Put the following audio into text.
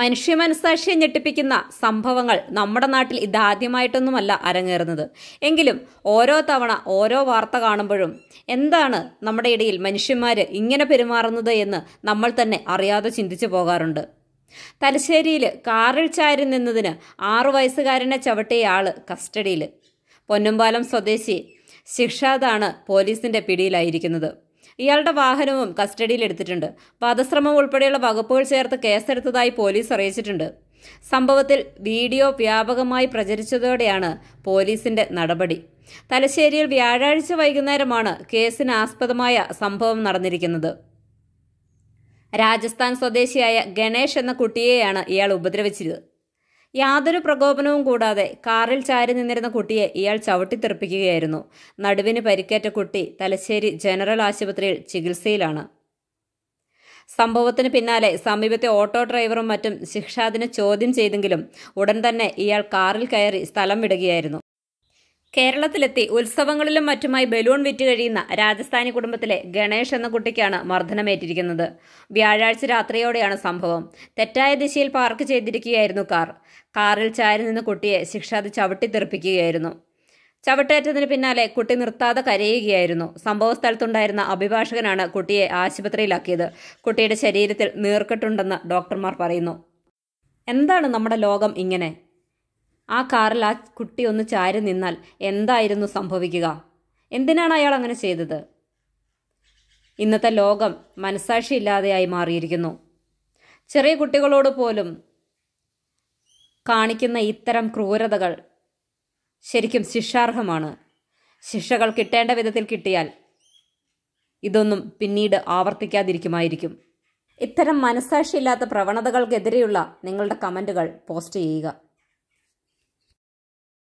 മനുഷ്യ മനസാക്ഷിയെ ഞെട്ടിപ്പിക്കുന്ന സംഭവങ്ങൾ നമ്മുടെ നാട്ടിൽ ഇതാദ്യമായിട്ടൊന്നുമല്ല അരങ്ങേറുന്നത് എങ്കിലും ഓരോ തവണ ഓരോ വാർത്ത കാണുമ്പോഴും എന്താണ് നമ്മുടെ ഇടയിൽ മനുഷ്യന്മാർ ഇങ്ങനെ പെരുമാറുന്നത് എന്ന് നമ്മൾ തന്നെ അറിയാതെ ചിന്തിച്ചു പോകാറുണ്ട് തലശ്ശേരിയിൽ കാറിൽ ചാരി നിന്നതിന് ആറു വയസ്സുകാരനെ ചവിട്ടിയ ആള് കസ്റ്റഡിയിൽ പൊന്നുംപാലം സ്വദേശി ശിക്ഷാദാണ് പോലീസിന്റെ പിടിയിലായിരിക്കുന്നത് ഇയാളുടെ വാഹനവും കസ്റ്റഡിയിലെടുത്തിട്ടുണ്ട് വധശ്രമം ഉൾപ്പെടെയുള്ള വകുപ്പുകൾ ചേർത്ത് കേസെടുത്തതായി പോലീസ് അറിയിച്ചിട്ടുണ്ട് സംഭവത്തിൽ വീഡിയോ വ്യാപകമായി പ്രചരിച്ചതോടെയാണ് പോലീസിന്റെ നടപടി തലശ്ശേരിയിൽ വ്യാഴാഴ്ച വൈകുന്നേരമാണ് കേസിന് ആസ്പദമായ സംഭവം നടന്നിരിക്കുന്നത് രാജസ്ഥാൻ സ്വദേശിയായ ഗണേഷ് എന്ന കുട്ടിയെയാണ് ഇയാൾ ഉപദ്രവിച്ചത് യാതൊരു പ്രകോപനവും കൂടാതെ കാറിൽ ചാരി നിന്നിരുന്ന കുട്ടിയെ ഇയാൾ ചവിട്ടിത്തെറിപ്പിക്കുകയായിരുന്നു നടുവിന് പരിക്കേറ്റ കുട്ടി തലശ്ശേരി ജനറൽ ആശുപത്രിയിൽ ചികിത്സയിലാണ് സംഭവത്തിന് പിന്നാലെ സമീപത്തെ ഓട്ടോ ഡ്രൈവറും മറ്റും ശിക്ഷാദിനെ ചോദ്യം ചെയ്തെങ്കിലും ഉടൻ തന്നെ ഇയാൾ കാറിൽ കയറി സ്ഥലം വിടുകയായിരുന്നു കേരളത്തിലെത്തി ഉത്സവങ്ങളിലും മറ്റുമായി ബലൂൺ വിറ്റ് കഴിയുന്ന രാജസ്ഥാനി കുടുംബത്തിലെ ഗണേഷ് എന്ന കുട്ടിക്കാണ് മർദ്ദനമേറ്റിരിക്കുന്നത് വ്യാഴാഴ്ച രാത്രിയോടെയാണ് സംഭവം തെറ്റായ ദിശയിൽ പാർക്ക് ചെയ്തിരിക്കുകയായിരുന്നു കാർ കാറിൽ ചാരി നിന്ന് കുട്ടിയെ ശിക്ഷ അത് ചവിട്ടി ചവിട്ടേറ്റതിന് പിന്നാലെ കുട്ടി നിർത്താതെ കരയുകയായിരുന്നു സംഭവസ്ഥലത്തുണ്ടായിരുന്ന അഭിഭാഷകനാണ് കുട്ടിയെ ആശുപത്രിയിലാക്കിയത് കുട്ടിയുടെ ശരീരത്തിൽ നീർക്കെട്ടുണ്ടെന്ന് ഡോക്ടർമാർ പറയുന്നു എന്താണ് നമ്മുടെ ലോകം ഇങ്ങനെ ആ കാറിൽ ആ കുട്ടി ഒന്ന് ചാരി നിന്നാൽ എന്തായിരുന്നു സംഭവിക്കുക എന്തിനാണ് അയാൾ അങ്ങനെ ചെയ്തത് ഇന്നത്തെ ലോകം മനസാക്ഷിയില്ലാതെയായി മാറിയിരിക്കുന്നു ചെറിയ കുട്ടികളോട് പോലും കാണിക്കുന്ന ഇത്തരം ക്രൂരതകൾ ശരിക്കും ശിക്ഷാർഹമാണ് ശിക്ഷകൾ കിട്ടേണ്ട വിധത്തിൽ കിട്ടിയാൽ ഇതൊന്നും പിന്നീട് ആവർത്തിക്കാതിരിക്കുമായിരിക്കും ഇത്തരം മനസാക്ഷിയില്ലാത്ത പ്രവണതകൾക്കെതിരെയുള്ള നിങ്ങളുടെ കമൻറ്റുകൾ പോസ്റ്റ് ചെയ്യുക